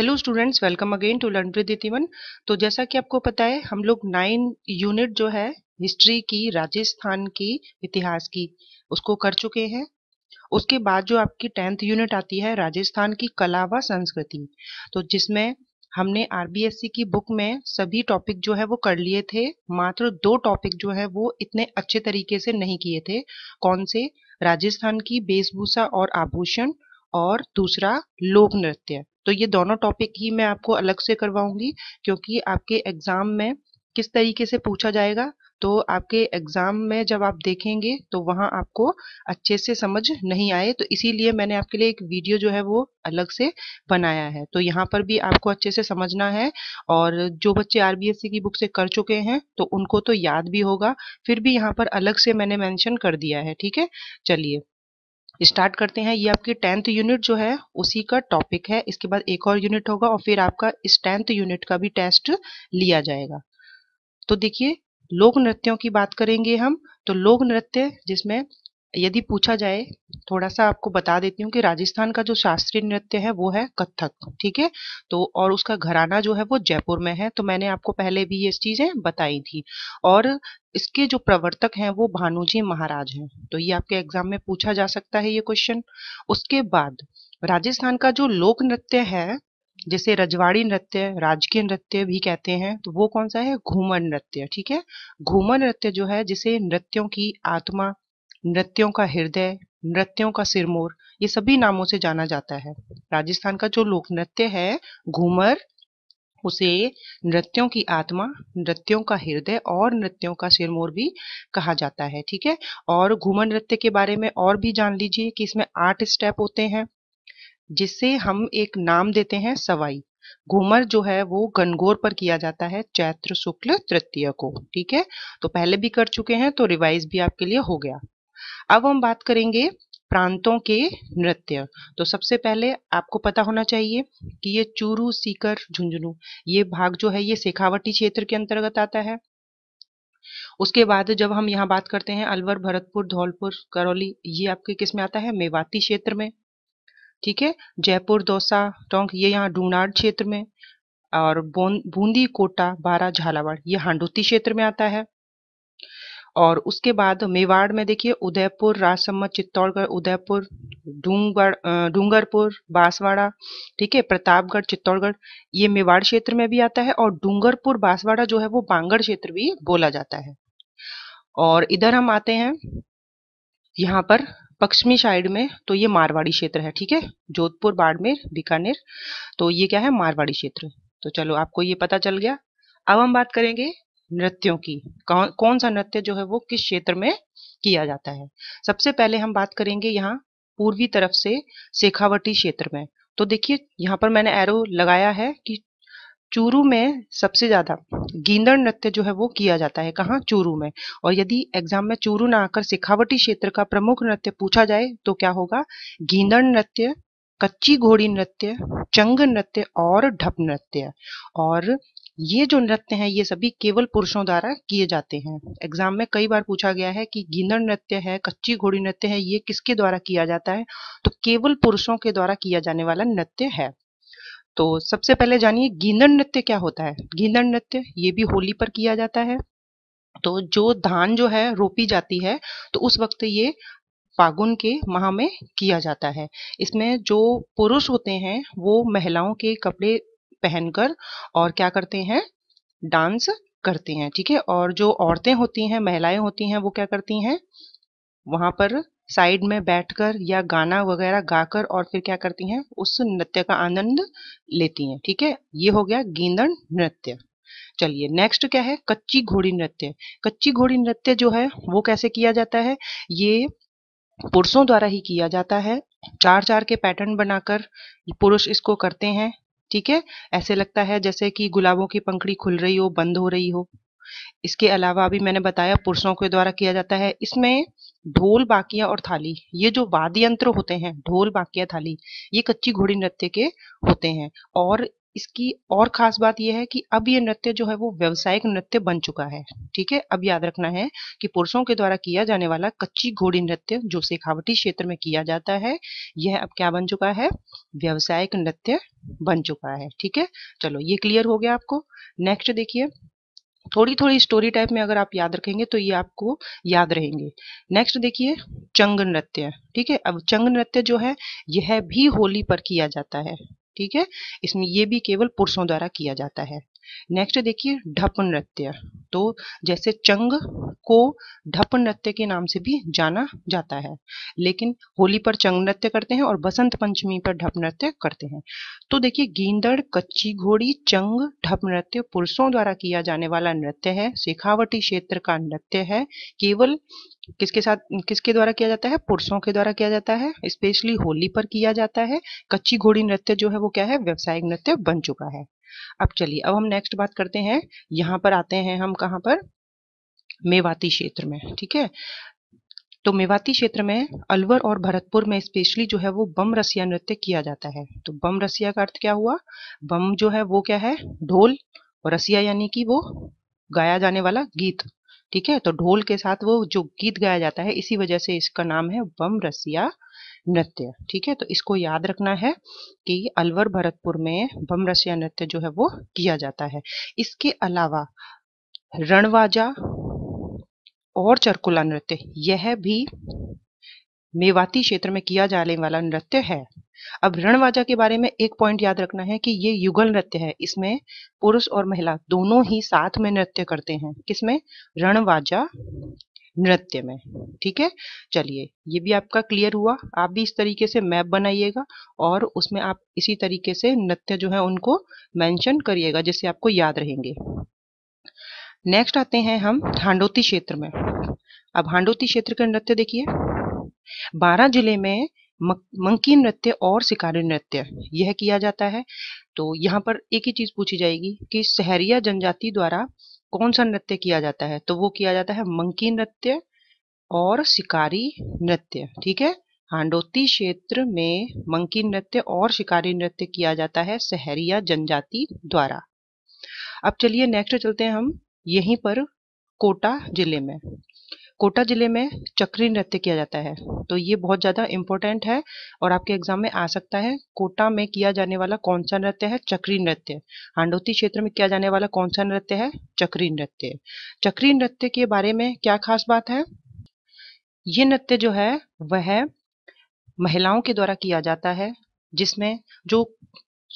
hello students welcome again to learn with इतिवन तो जैसा कि आपको पता है हम लोग नाइन यूनिट जो है हिस्ट्री की राजस्थान की इतिहास की उसको कर चुके हैं उसके बाद जो आपकी टेंथ यूनिट आती है राजस्थान की कला व संस्कृति तो जिसमें हमने आरबीएससी की बुक में सभी टॉपिक जो है वो कर लिए थे मात्र दो टॉपिक जो है वो इतने अच्छे तरीके से नहीं किए थे कौन से राजस्थान की वेशभूषा और आभूषण और दूसरा लोक नृत्य तो ये दोनों टॉपिक ही मैं आपको अलग से करवाऊंगी क्योंकि आपके एग्ज़ाम में किस तरीके से पूछा जाएगा तो आपके एग्ज़ाम में जब आप देखेंगे तो वहां आपको अच्छे से समझ नहीं आए तो इसीलिए मैंने आपके लिए एक वीडियो जो है वो अलग से बनाया है तो यहाँ पर भी आपको अच्छे से समझना है और जो बच्चे आर की बुक से कर चुके हैं तो उनको तो याद भी होगा फिर भी यहाँ पर अलग से मैंने मैंशन कर दिया है ठीक है चलिए स्टार्ट करते हैं ये आपकी टेंथ यूनिट जो है उसी का टॉपिक है इसके बाद एक और यूनिट होगा और फिर आपका इस टेंथ यूनिट का भी टेस्ट लिया जाएगा तो देखिए लोक नृत्यों की बात करेंगे हम तो लोक नृत्य जिसमें यदि पूछा जाए थोड़ा सा आपको बता देती हूँ कि राजस्थान का जो शास्त्रीय नृत्य है वो है कथक ठीक है तो और उसका घराना जो है वो जयपुर में है तो मैंने आपको पहले भी ये चीज़ें बताई थी और इसके जो प्रवर्तक हैं वो भानुजी महाराज हैं तो ये आपके एग्जाम में पूछा जा सकता है ये क्वेश्चन उसके बाद राजस्थान का जो लोक नृत्य है जैसे रजवाड़ी नृत्य राजकीय नृत्य भी कहते हैं तो वो कौन सा है घूमर नृत्य ठीक है घूमर नृत्य जो है जिसे नृत्यों की आत्मा नृत्यों का हृदय नृत्यों का सिरमोर ये सभी नामों से जाना जाता है राजस्थान का जो लोक नृत्य है घूमर उसे नृत्यों की आत्मा नृत्यों का हृदय और नृत्यों का सिरमोर भी कहा जाता है ठीक है और घूमर नृत्य के बारे में और भी जान लीजिए कि इसमें आठ स्टेप होते हैं जिससे हम एक नाम देते हैं सवाई घूमर जो है वो गनगोर पर किया जाता है चैत्र शुक्ल तृतीय को ठीक है तो पहले भी कर चुके हैं तो रिवाइज भी आपके लिए हो गया अब हम बात करेंगे प्रांतों के नृत्य तो सबसे पहले आपको पता होना चाहिए कि ये चूरू सीकर झुंझुनू ये भाग जो है ये शेखावटी क्षेत्र के अंतर्गत आता है उसके बाद जब हम यहाँ बात करते हैं अलवर भरतपुर धौलपुर करौली ये आपके किस में आता है मेवाती क्षेत्र में ठीक है जयपुर दौसा टोंक ये यहाँ डूनाड क्षेत्र में और बूंदी कोटा बारा झालावाड़ ये हांडोती क्षेत्र में आता है और उसके बाद मेवाड़ में देखिए उदयपुर राजसम्म चित्तौड़गढ़ उदयपुर डूंगढ़ डूंगरपुर बांसवाड़ा ठीक है प्रतापगढ़ चित्तौड़गढ़ ये मेवाड़ क्षेत्र में भी आता है और डूंगरपुर बांसवाड़ा जो है वो बांगड़ क्षेत्र भी बोला जाता है और इधर हम आते हैं यहाँ पर पश्चिमी साइड में तो ये मारवाड़ी क्षेत्र है ठीक है जोधपुर बाड़मेर बीकानेर तो ये क्या है मारवाड़ी क्षेत्र तो चलो आपको ये पता चल गया अब हम बात करेंगे नृत्यों की कौन कौन सा नृत्य जो है वो किस क्षेत्र में किया जाता है सबसे पहले हम बात करेंगे यहाँ पूर्वी तरफ से शेखावटी क्षेत्र में तो देखिए यहाँ पर मैंने एरो लगाया है कि चूरू में सबसे ज्यादा गींदड़ नृत्य जो है वो किया जाता है कहाँ चूरू में और यदि एग्जाम में चूरू ना आकर शेखावटी क्षेत्र का प्रमुख नृत्य पूछा जाए तो क्या होगा गींदड़ नृत्य कच्ची घोड़ी नृत्य चंग नृत्य और ढप नृत्य और ये जो नृत्य हैं ये सभी केवल पुरुषों द्वारा किए जाते हैं एग्जाम में कई बार पूछा गया है कि गिनर नृत्य है कच्ची घोड़ी नृत्य है ये किसके द्वारा किया जाता है तो केवल पुरुषों के द्वारा किया जाने वाला नृत्य है तो सबसे पहले जानिए गीनर नृत्य क्या होता है गीनर नृत्य ये भी होली पर किया जाता है तो जो धान जो है रोपी जाती है तो उस वक्त ये फागुन के माह में किया जाता है इसमें जो पुरुष होते हैं वो महिलाओं के कपड़े पहनकर और क्या करते हैं डांस करते हैं ठीक है और जो औरतें होती हैं महिलाएं होती हैं वो क्या करती हैं वहां पर साइड में बैठकर या गाना वगैरह गाकर और फिर क्या करती हैं उस नृत्य का आनंद लेती हैं ठीक है ये हो गया गेंदन नृत्य चलिए नेक्स्ट क्या है कच्ची घोड़ी नृत्य कच्ची घोड़ी नृत्य जो है वो कैसे किया जाता है ये पुरुषों द्वारा ही किया जाता है चार चार के पैटर्न बनाकर पुरुष इसको करते हैं ठीक है ऐसे लगता है जैसे कि गुलाबों की पंखड़ी खुल रही हो बंद हो रही हो इसके अलावा अभी मैंने बताया पुरुषों के द्वारा किया जाता है इसमें ढोल बाकिया और थाली ये जो वाद्य यंत्र होते हैं ढोल बाकिया थाली ये कच्ची घोड़ी नृत्य के होते हैं और इसकी और ख़ास बात यह है कि अब ये नृत्य जो है वो व्यावसायिक नृत्य बन चुका है ठीक है अब याद रखना है कि पुरुषों के द्वारा किया जाने वाला कच्ची घोड़ी नृत्य जो शेखावटी क्षेत्र में किया जाता है यह अब क्या बन चुका है व्यवसायिक नृत्य बन चुका है ठीक है चलो ये क्लियर हो गया आपको नेक्स्ट देखिए थोड़ी थोड़ी स्टोरी टाइप में अगर आप याद रखेंगे तो ये आपको याद रहेंगे नेक्स्ट देखिए चंग नृत्य ठीक है अब चंग नृत्य जो है यह भी होली पर किया जाता है ठीक है इसमें ये भी केवल पुरुषों द्वारा किया जाता है नेक्स्ट देखिए ढप नृत्य तो जैसे चंग को ढप नृत्य के नाम से भी जाना जाता है लेकिन होली पर चंग नृत्य करते हैं और बसंत पंचमी पर ढप नृत्य करते हैं तो देखिए गेंदड़ कच्ची घोड़ी चंग ढप नृत्य पुरुषों द्वारा किया जाने वाला नृत्य है शेखावटी क्षेत्र का नृत्य है केवल किसके साथ किसके द्वारा किया जाता है पुरुषों के द्वारा किया जाता है स्पेशली होली पर किया जाता है कच्ची घोड़ी नृत्य जो है वो क्या है व्यावसायिक नृत्य बन चुका है अब चलिए अब हम नेक्स्ट बात करते हैं यहाँ पर आते हैं हम कहाँ पर मेवाती क्षेत्र में ठीक है तो मेवाती क्षेत्र में अलवर और भरतपुर में स्पेशली जो है वो बम रसिया नृत्य किया जाता है तो बम रसिया का अर्थ क्या हुआ बम जो है वो क्या है ढोल और रसिया यानी कि वो गाया जाने वाला गीत ठीक है तो ढोल के साथ वो जो गीत गाया जाता है इसी वजह से इसका नाम है बम रसिया नृत्य ठीक है तो इसको याद रखना है कि अलवर भरतपुर में बम रसिया नृत्य जो है वो किया जाता है इसके अलावा रणवाजा और चरकुला नृत्य यह भी मेवाती क्षेत्र में किया जाने वाला नृत्य है अब रणवाजा के बारे में एक पॉइंट याद रखना है कि ये युगल नृत्य है इसमें पुरुष और महिला दोनों ही साथ में नृत्य करते हैं किसमें रणवाजा नृत्य में ठीक है चलिए ये भी आपका क्लियर हुआ आप भी इस तरीके से मैप बनाइएगा और उसमें आप इसी तरीके से नृत्य जो है उनको मेंशन करिएगा जिससे आपको याद रहेंगे नेक्स्ट आते हैं हम हांडोती क्षेत्र में अब हांडोती क्षेत्र का नृत्य देखिए बारह जिले में मंकी नृत्य और शिकारी नृत्य यह किया जाता है तो यहाँ पर एक ही चीज पूछी जाएगी कि शहरिया जनजाति द्वारा कौन सा नृत्य किया जाता है तो वो किया जाता है मंकी नृत्य और शिकारी नृत्य ठीक है हांडोती क्षेत्र में मंकी नृत्य और शिकारी नृत्य किया जाता है सहरिया जनजाति द्वारा अब चलिए नेक्स्ट चलते हैं हम यहीं पर कोटा जिले में कोटा ज़िले में चक्री नृत्य किया जाता है तो ये बहुत ज़्यादा इम्पोर्टेंट है और आपके एग्जाम में आ सकता है कोटा में किया जाने वाला कौन सा नृत्य है चक्री नृत्य हांडोती क्षेत्र में किया जाने वाला कौन सा नृत्य है चक्री नृत्य चक्री नृत्य के बारे में क्या खास बात है ये नृत्य जो है वह महिलाओं के द्वारा किया जाता है जिसमें जो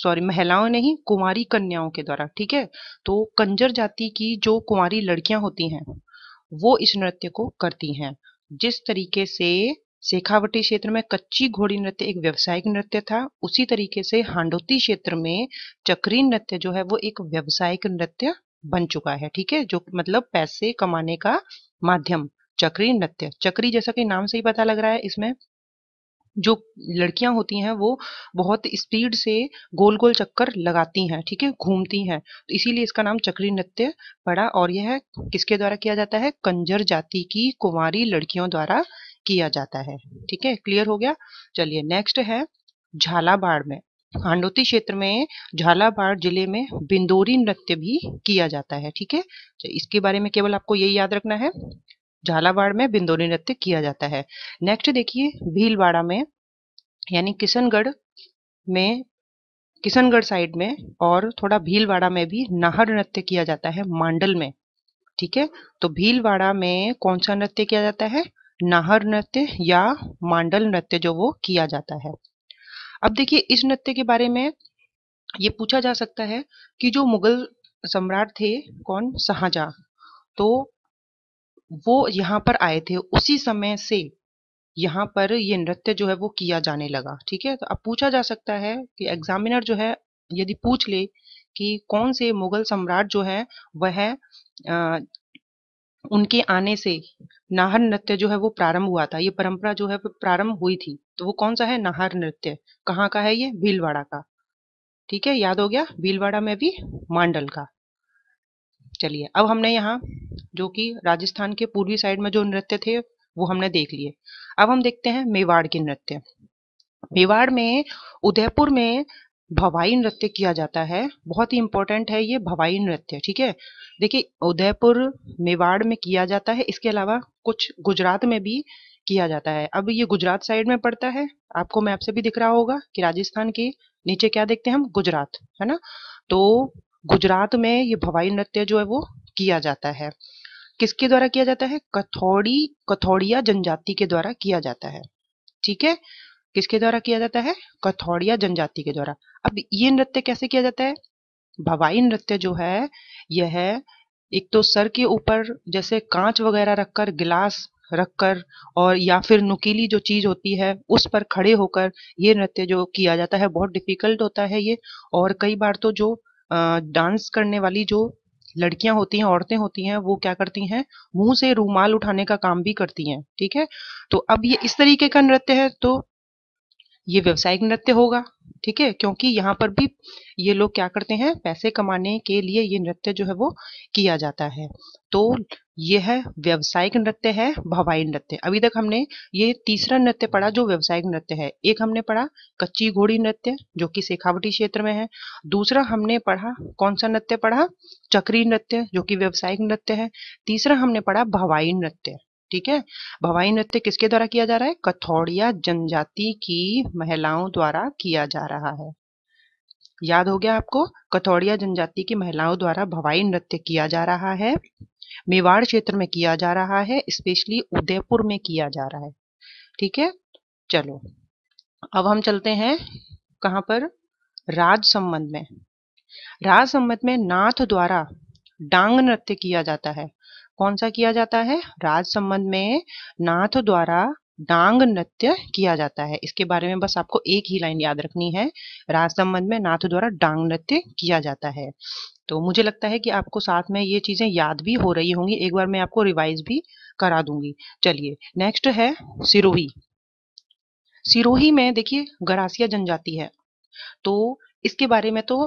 सॉरी महिलाओं नहीं कुमारी कन्याओं के द्वारा ठीक है तो कंजर जाति की जो कुंवारी लड़कियां होती हैं वो इस नृत्य को करती हैं जिस तरीके से शेखावटी क्षेत्र में कच्ची घोड़ी नृत्य एक व्यवसायिक नृत्य था उसी तरीके से हांडोती क्षेत्र में चक्री नृत्य जो है वो एक व्यवसायिक नृत्य बन चुका है ठीक है जो मतलब पैसे कमाने का माध्यम चक्री नृत्य चक्री जैसा कि नाम से ही पता लग रहा है इसमें जो लड़कियां होती हैं वो बहुत स्पीड से गोल गोल चक्कर लगाती हैं ठीक है घूमती हैं तो इसीलिए इसका नाम चक्री नृत्य पड़ा और यह किसके द्वारा किया जाता है कंजर जाति की कुमारी लड़कियों द्वारा किया जाता है ठीक है क्लियर हो गया चलिए नेक्स्ट है झालाबाड़ में हांडोती क्षेत्र में झालाबाड़ जिले में बिंदोरी नृत्य भी किया जाता है ठीक है तो इसके बारे में केवल आपको यही याद रखना है झालावाड़ में बिंदोनी नृत्य किया जाता है नेक्स्ट देखिए भीलवाड़ा में यानी किशनगढ़ में किशनगढ़ साइड में और थोड़ा भीलवाड़ा में भी नाहर नृत्य किया जाता है मांडल में ठीक है तो भीलवाड़ा में कौन सा नृत्य किया जाता है नाहर नृत्य या मांडल नृत्य जो वो किया जाता है अब देखिए इस नृत्य के बारे में ये पूछा जा सकता है कि जो मुगल सम्राट थे कौन शाहजहां तो वो यहाँ पर आए थे उसी समय से यहाँ पर ये नृत्य जो है वो किया जाने लगा ठीक है तो अब पूछा जा सकता है कि एग्जामिनर जो है यदि पूछ ले कि कौन से मुगल सम्राट जो है वह उनके आने से नाहर नृत्य जो है वो प्रारंभ हुआ था ये परंपरा जो है प्रारंभ हुई थी तो वो कौन सा है नाहर नृत्य कहाँ का है ये भीलवाड़ा का ठीक है याद हो गया भीलवाड़ा में भी मांडल का चलिए अब हमने यहाँ जो कि राजस्थान के पूर्वी साइड में जो नृत्य थे वो हमने देख लिए अब हम देखते हैं मेवाड़ के नृत्य मेवाड़ में उदयपुर में भवाई नृत्य किया जाता है बहुत ही इंपॉर्टेंट है ये भवाई नृत्य ठीक है देखिए उदयपुर मेवाड़ में किया जाता है इसके अलावा कुछ गुजरात में भी किया जाता है अब ये गुजरात साइड में पड़ता है आपको मैप से भी दिख रहा होगा कि राजस्थान के नीचे क्या देखते हैं हम गुजरात है ना तो गुजरात में ये भवाई नृत्य जो है वो किया जाता है किसके द्वारा किया जाता है कथौड़ी कथौड़िया जनजाति के द्वारा किया जाता है ठीक है किसके द्वारा किया जाता है कथौड़िया जनजाति के द्वारा अब ये नृत्य कैसे किया जाता है भवाई नृत्य जो है यह एक तो सर के ऊपर जैसे कांच वगैरह रखकर गिलास रखकर और या फिर नुकीली जो चीज होती है उस पर खड़े होकर ये नृत्य जो किया जाता है बहुत डिफिकल्ट होता है ये और कई बार तो जो डांस करने वाली जो लड़कियां होती हैं औरतें होती हैं वो क्या करती हैं मुंह से रूमाल उठाने का काम भी करती हैं ठीक है तो अब ये इस तरीके का नृत्य है तो ये व्यवसायिक नृत्य होगा ठीक है क्योंकि यहाँ पर भी ये लोग क्या करते हैं पैसे कमाने के लिए ये नृत्य जो है वो किया जाता है तो यह है व्यवसायिक नृत्य है भवाई नृत्य अभी तक हमने ये तीसरा नृत्य पढ़ा जो व्यवसायिक नृत्य है एक हमने पढ़ा कच्ची घोड़ी नृत्य जो कि शेखावटी क्षेत्र में है दूसरा हमने पढ़ा कौन सा नृत्य पढ़ा चक्री नृत्य जो कि व्यवसायिक नृत्य है तीसरा हमने पढ़ा भवाई नृत्य ठीक है भवाई नृत्य किसके द्वारा किया जा रहा है कथौड़िया जनजाति की महिलाओं द्वारा किया जा रहा है याद हो गया आपको कथौड़िया जनजाति की महिलाओं द्वारा भवाई नृत्य किया जा रहा है मेवाड़ क्षेत्र में किया जा रहा है स्पेशली उदयपुर में किया जा रहा है ठीक है चलो अब हम चलते हैं कहां पर राज संबंध में राज संबंध में नाथ द्वारा डांग नृत्य किया जाता है कौन सा किया जाता है राज संबंध में नाथ द्वारा डांग नृत्य किया जाता है इसके बारे में बस आपको एक ही लाइन याद रखनी है राज संबंध में नाथ द्वारा डांग नृत्य किया जाता है तो मुझे लगता है कि आपको साथ में ये चीजें याद भी हो रही होंगी एक बार मैं आपको रिवाइज भी करा दूंगी चलिए नेक्स्ट है सिरोही सिरोही में देखिए गरासिया जनजाति है तो इसके बारे में तो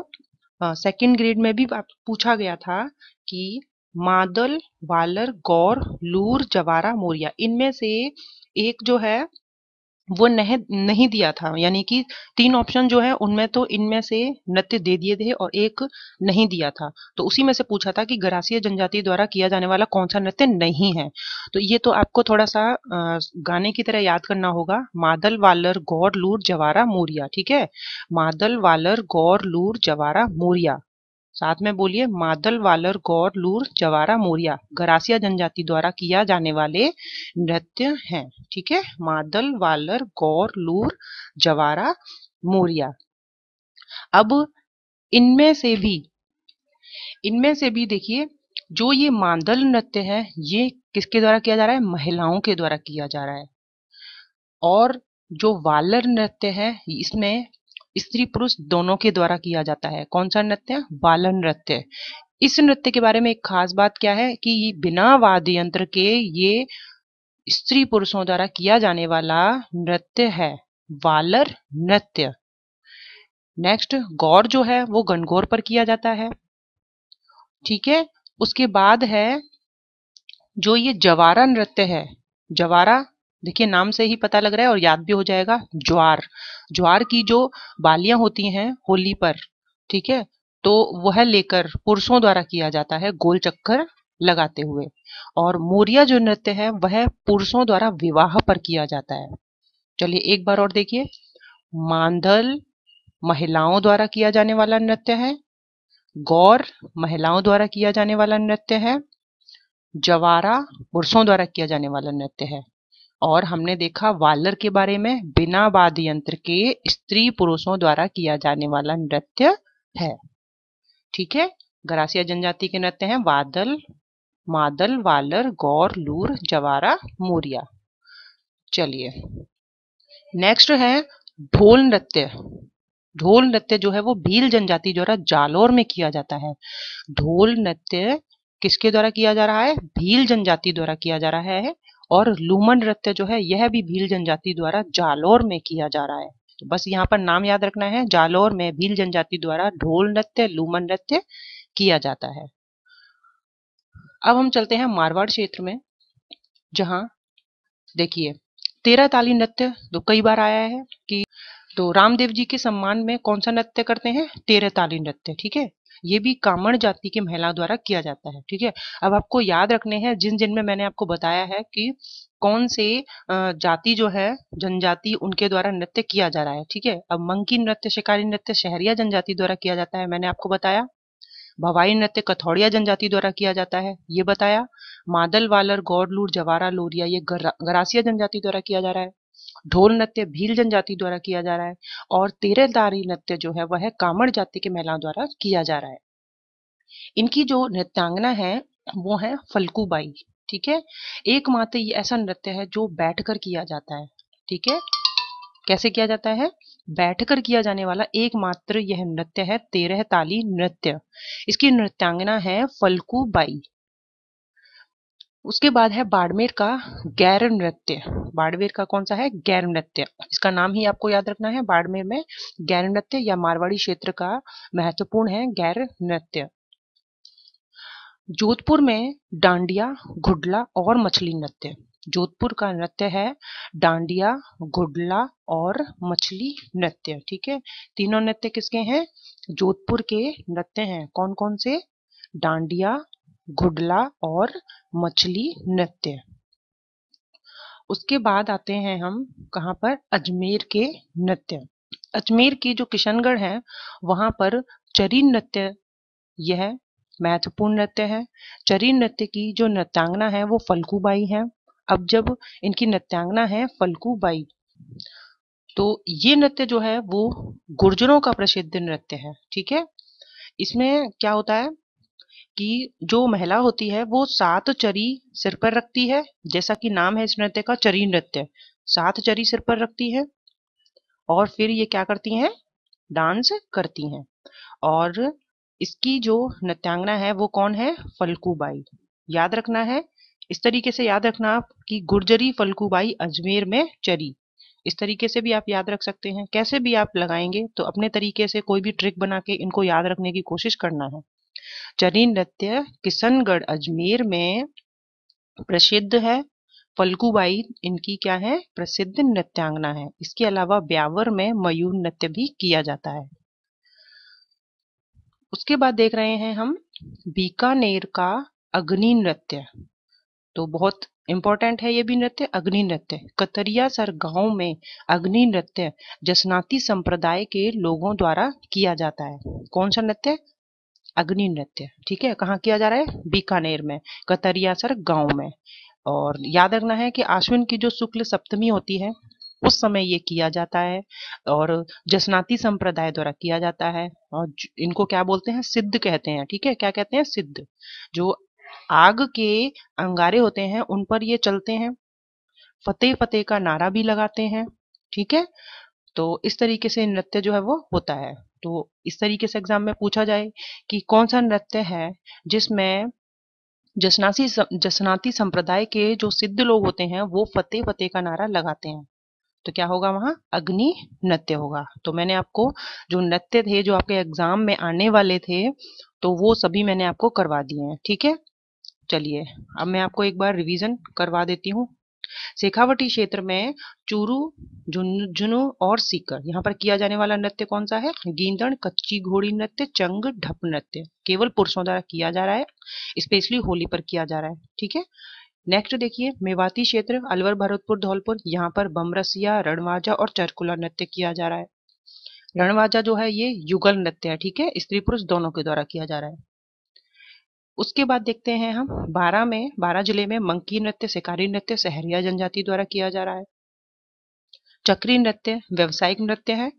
सेकेंड ग्रेड में भी पूछा गया था कि मादल वालर गौर लूर जवारा मोरिया इनमें से एक जो है वो नह नहीं दिया था यानी कि तीन ऑप्शन जो है उनमें तो इनमें से नृत्य दे दिए थे और एक नहीं दिया था तो उसी में से पूछा था कि गरासिया जनजाति द्वारा किया जाने वाला कौन सा नृत्य नहीं है तो ये तो आपको थोड़ा सा गाने की तरह याद करना होगा मादल वालर गौर लूर जवारा मोरिया ठीक है मादल वालर गौर लूर जवारा मोरिया साथ में बोलिए मादल वालर गौर लूर जवारा मोरिया गरासिया जनजाति द्वारा किया जाने वाले नृत्य हैं ठीक है मादल वालर गौर लूर जवारा मोरिया अब इनमें से भी इनमें से भी देखिए जो ये मादल नृत्य है ये किसके द्वारा किया जा रहा है महिलाओं के द्वारा किया जा रहा है और जो वालर नृत्य है इसमें स्त्री पुरुष दोनों के द्वारा किया जाता है कौन सा नृत्य बाल नृत्य इस नृत्य के बारे में एक खास बात क्या है कि बिना वाद्य यंत्र के ये स्त्री पुरुषों द्वारा किया जाने वाला नृत्य है वालर नृत्य नेक्स्ट गौर जो है वो गणगौर पर किया जाता है ठीक है उसके बाद है जो ये जवारा नृत्य है जवारा देखिए नाम से ही पता लग रहा है और याद भी हो जाएगा ज्वार ज्वार की जो बालियां होती हैं होली पर ठीक है तो वह लेकर पुरुषों द्वारा किया जाता है गोल चक्कर लगाते हुए और मोरिया जो नृत्य है वह पुरुषों द्वारा विवाह पर किया जाता है चलिए एक बार और देखिए मांधल महिलाओं द्वारा किया जाने वाला नृत्य है गौर महिलाओं द्वारा किया जाने वाला नृत्य है जवारा पुरुषों द्वारा किया जाने वाला नृत्य है और हमने देखा वालर के बारे में बिना वाद्य यंत्र के स्त्री पुरुषों द्वारा किया जाने वाला नृत्य है ठीक है गरासिया जनजाति के नृत्य हैं वादल मादल वालर गौर लूर जवारा मोरिया चलिए नेक्स्ट है ढोल नृत्य ढोल नृत्य जो है वो भील जनजाति द्वारा जालोर में किया जाता है ढोल नृत्य किसके द्वारा किया जा रहा है भील जनजाति द्वारा किया जा रहा है और लूमन नृत्य जो है यह भी भील जनजाति द्वारा जालोर में किया जा रहा है तो बस यहाँ पर नाम याद रखना है जालोर में भील जनजाति द्वारा ढोल नृत्य लूमन नृत्य किया जाता है अब हम चलते हैं मारवाड़ क्षेत्र में जहां देखिए तेरह ताली नृत्य तो कई बार आया है कि तो रामदेव जी के सम्मान में कौन सा नृत्य करते हैं तेरह ताली नृत्य ठीक है ये भी कामण जाति के महिलाओं द्वारा किया जाता है ठीक है अब आपको याद रखने हैं जिन जिनमें मैंने आपको बताया है कि कौन से जाति जो है जनजाति उनके द्वारा नृत्य किया जा रहा है ठीक है अब मंकी नृत्य शिकारी नृत्य शहरिया जनजाति द्वारा किया जाता है मैंने आपको बताया भवाई नृत्य कथौड़िया जनजाति द्वारा किया जाता है ये बताया मादल वालर गौड़लूर जवारा लोरिया ये गरासिया जनजाति द्वारा किया जा रहा है ढोल नृत्य भील जनजाति द्वारा किया जा रहा है और तेरेदारी नृत्य जो है वह है कामड़ जाति के महिलाओं द्वारा किया जा रहा है इनकी जो नृत्यांगना है वो है फलकूबाई ठीक है एकमात्र ये ऐसा नृत्य है जो बैठकर किया जाता है ठीक है कैसे किया जाता है बैठकर किया जाने वाला एकमात्र यह नृत्य है तेरह ताली नृत्य इसकी नृत्यांगना है फलकू बाई उसके बाद है बाड़मेर का गैर नृत्य बाड़मेर का कौन सा है गैर नृत्य इसका नाम ही आपको याद रखना है बाड़मेर में गैर नृत्य या मारवाड़ी क्षेत्र का महत्वपूर्ण है गैर नृत्य जोधपुर में डांडिया घुडला और मछली नृत्य जोधपुर का नृत्य है डांडिया घुडला और मछली नृत्य ठीक है तीनों नृत्य किसके हैं जोधपुर के नृत्य हैं कौन कौन से डांडिया घुडला और मछली नृत्य उसके बाद आते हैं हम कहाँ पर अजमेर के नृत्य अजमेर की जो किशनगढ़ है वहां पर चरी नृत्य यह महत्वपूर्ण नृत्य है चरी नृत्य की जो नृत्यांगना है वो फलकूबाई है अब जब इनकी नृत्यांगना है फलकूबाई तो ये नृत्य जो है वो गुर्जरों का प्रसिद्ध नृत्य है ठीक है इसमें क्या होता है कि जो महिला होती है वो सात चरी सिर पर रखती है जैसा कि नाम है इस नृत्य का चरी नृत्य सात चरी सिर पर रखती है और फिर ये क्या करती हैं डांस करती हैं और इसकी जो नृत्यांगना है वो कौन है फलकूबाई याद रखना है इस तरीके से याद रखना आप कि गुर्जरी फलकूबाई अजमेर में चरी इस तरीके से भी आप याद रख सकते हैं कैसे भी आप लगाएंगे तो अपने तरीके से कोई भी ट्रिक बना के इनको याद रखने की कोशिश करना है चरी नृत्य किशनगढ़ अजमेर में प्रसिद्ध है फल्गूबाई इनकी क्या है प्रसिद्ध नृत्यांगना है इसके अलावा ब्यावर में मयूर नृत्य भी किया जाता है उसके बाद देख रहे हैं हम बीकानेर का अग्नि नृत्य तो बहुत इम्पोर्टेंट है ये भी नृत्य अग्नि नृत्य कतरिया सर गांव में अग्नि नृत्य जसनाती संप्रदाय के लोगों द्वारा किया जाता है कौन सा नृत्य अग्नि नृत्य ठीक है कहाँ किया जा रहा है बीकानेर में कतरियासर गांव में और याद रखना है कि आश्विन की जो शुक्ल सप्तमी होती है उस समय ये किया जाता है और जसनाती संप्रदाय द्वारा किया जाता है और इनको क्या बोलते हैं सिद्ध कहते हैं ठीक है क्या कहते हैं सिद्ध जो आग के अंगारे होते हैं उन पर ये चलते हैं फतेह फतेह का नारा भी लगाते हैं ठीक है तो इस तरीके से नृत्य जो है वो होता है तो इस तरीके से एग्जाम में पूछा जाए कि कौन सा नृत्य है जिसमें जसनासी जसनाती संप्रदाय के जो सिद्ध लोग होते हैं वो फतेह फतेह का नारा लगाते हैं तो क्या होगा वहां अग्नि नृत्य होगा तो मैंने आपको जो नृत्य थे जो आपके एग्जाम में आने वाले थे तो वो सभी मैंने आपको करवा दिए हैं ठीक है चलिए अब मैं आपको एक बार रिवीजन करवा देती हूँ शेखावटी क्षेत्र में चूरू झुनझुनू और सीकर यहाँ पर किया जाने वाला नृत्य कौन सा है गींदड़ कच्ची घोड़ी नृत्य चंग ढप नृत्य केवल पुरुषों द्वारा किया जा रहा है स्पेशली होली पर किया जा रहा है ठीक है नेक्स्ट देखिए मेवाती क्षेत्र अलवर भरतपुर धौलपुर यहाँ पर बमरसिया रणवाजा और चरकुला नृत्य किया जा रहा है रणवाजा जो है ये युगल नृत्य है ठीक है स्त्री पुरुष दोनों के द्वारा किया जा रहा है उसके बाद देखते हैं हम बारह में बारह जिले में मंकी नृत्य शिकारी नृत्य सहरिया जनजाति द्वारा किया जा रहा है चक्री नृत्य व्यवसायिक नृत्य है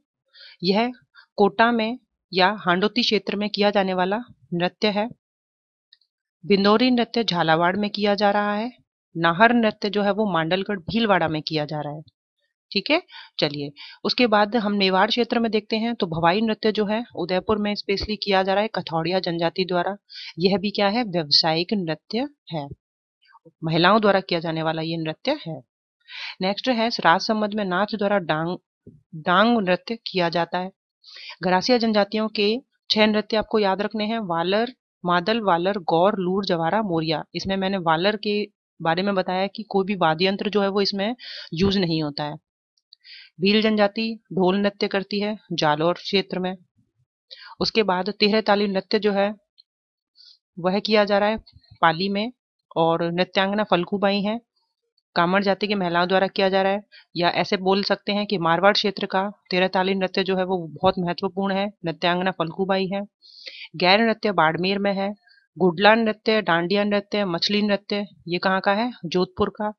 यह कोटा में या हांडोती क्षेत्र में किया जाने वाला नृत्य है बिंदौरी नृत्य झालावाड़ में किया जा रहा है नाहर नृत्य जो है वो मांडलगढ़ भीलवाड़ा में किया जा रहा है ठीक है चलिए उसके बाद हम मेवाड़ क्षेत्र में देखते हैं तो भवाई नृत्य जो है उदयपुर में स्पेशली किया जा रहा है कथौड़िया जनजाति द्वारा यह भी क्या है व्यवसायिक नृत्य है महिलाओं द्वारा किया जाने वाला यह नृत्य है नेक्स्ट है राज संबंध में नाच द्वारा डांग डांग नृत्य किया जाता है घरासिया जनजातियों के छह नृत्य आपको याद रखने हैं वालर मादल वालर गौर लूर जवारा मोरिया इसमें मैंने वालर के बारे में बताया कि कोई भी वाद्य यंत्र जो है वो इसमें यूज नहीं होता है भील जनजाति ढोल नृत्य करती है जालौर क्षेत्र में उसके बाद तेहरे ताली नृत्य जो है वह किया जा रहा है पाली में और नृत्यांगना फलखूबाई है कामड़ जाति की महिलाओं द्वारा किया जा रहा है या ऐसे बोल सकते हैं कि मारवाड़ क्षेत्र का ताली नृत्य जो है वो बहुत महत्वपूर्ण है नृत्यांगना फलखूबाई है गैर नृत्य बाड़मेर में है गुडला नृत्य डांडिया नृत्य मछली नृत्य ये कहाँ का है जोधपुर का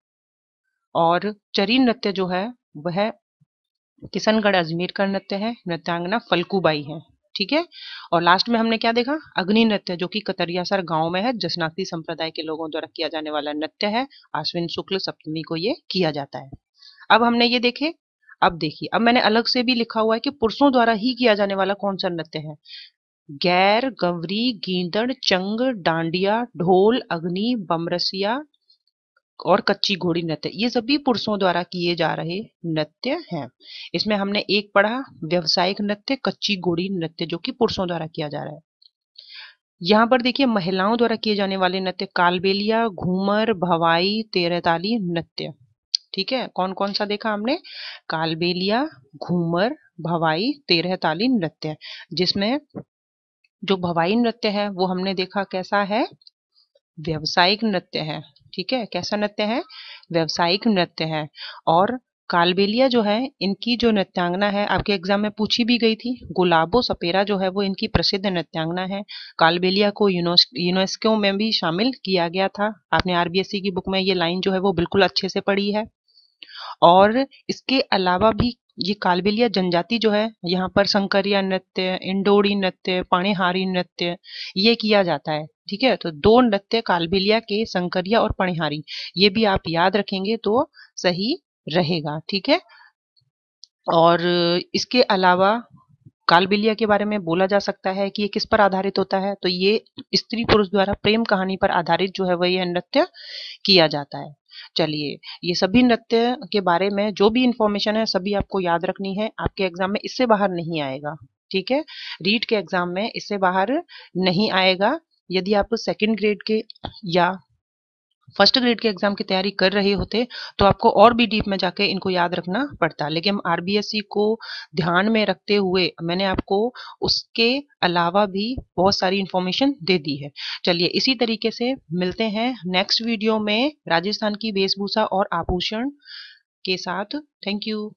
और चरी नृत्य जो है वह किशनगढ़ अजमेर का नृत्य है नृत्यांगना फलकूबाई है ठीक है और लास्ट में हमने क्या देखा अग्नि नृत्य जो कि कतरियासर गांव में है जसनाती संप्रदाय के लोगों द्वारा किया जाने वाला नृत्य है आश्विन शुक्ल सप्तमी को ये किया जाता है अब हमने ये देखे अब देखिए अब मैंने अलग से भी लिखा हुआ है कि पुरुषों द्वारा ही किया जाने वाला कौन सा नृत्य है गैर गवरी गीदड़ चंग डांडिया ढोल अग्नि बमरसिया और कच्ची घोड़ी नृत्य ये सभी पुरुषों द्वारा किए जा रहे नृत्य हैं इसमें हमने एक पढ़ा व्यवसायिक नृत्य कच्ची घोड़ी नृत्य जो कि पुरुषों द्वारा किया जा रहा है यहाँ पर देखिए महिलाओं द्वारा किए जाने वाले नृत्य कालबेलिया घूमर भवाई तेरहताली नृत्य ठीक है कौन कौन सा देखा हमने कालबेलिया घूमर भवाई तेरहताली नृत्य जिसमें जो भवाई नृत्य है वो हमने देखा कैसा है व्यवसायिक नृत्य है ठीक है कैसा नृत्य है व्यवसायिक नृत्य है और कालबेलिया जो है इनकी जो नृत्यांगना है आपके एग्जाम में पूछी भी गई थी गुलाबो सपेरा जो है वो इनकी प्रसिद्ध नृत्यांगना है कालबेलिया को यूनेस्को में भी शामिल किया गया था आपने आरबीएससी की बुक में ये लाइन जो है वो बिल्कुल अच्छे से पढ़ी है और इसके अलावा भी ये कालबेलिया जनजाति जो है यहाँ पर शंकरिया नृत्य इंडोरी नृत्य पाणेहारी नृत्य ये किया जाता है ठीक है तो दो नृत्य कालबिलिया के संकरिया और पणिहारी ये भी आप याद रखेंगे तो सही रहेगा ठीक है और इसके अलावा कालबिलिया के बारे में बोला जा सकता है कि ये किस पर आधारित होता है तो ये स्त्री पुरुष द्वारा प्रेम कहानी पर आधारित जो है वह यह नृत्य किया जाता है चलिए ये सभी नृत्य के बारे में जो भी इंफॉर्मेशन है सभी आपको याद रखनी है आपके एग्जाम में इससे बाहर नहीं आएगा ठीक है रीट के एग्जाम में इससे बाहर नहीं आएगा यदि आप सेकेंड ग्रेड के या फर्स्ट ग्रेड के एग्जाम की तैयारी कर रहे होते तो आपको और भी डीप में जाके इनको याद रखना पड़ता लेकिन हम आरबीएसई e को ध्यान में रखते हुए मैंने आपको उसके अलावा भी बहुत सारी इंफॉर्मेशन दे दी है चलिए इसी तरीके से मिलते हैं नेक्स्ट वीडियो में राजस्थान की वेशभूषा और आभूषण के साथ थैंक यू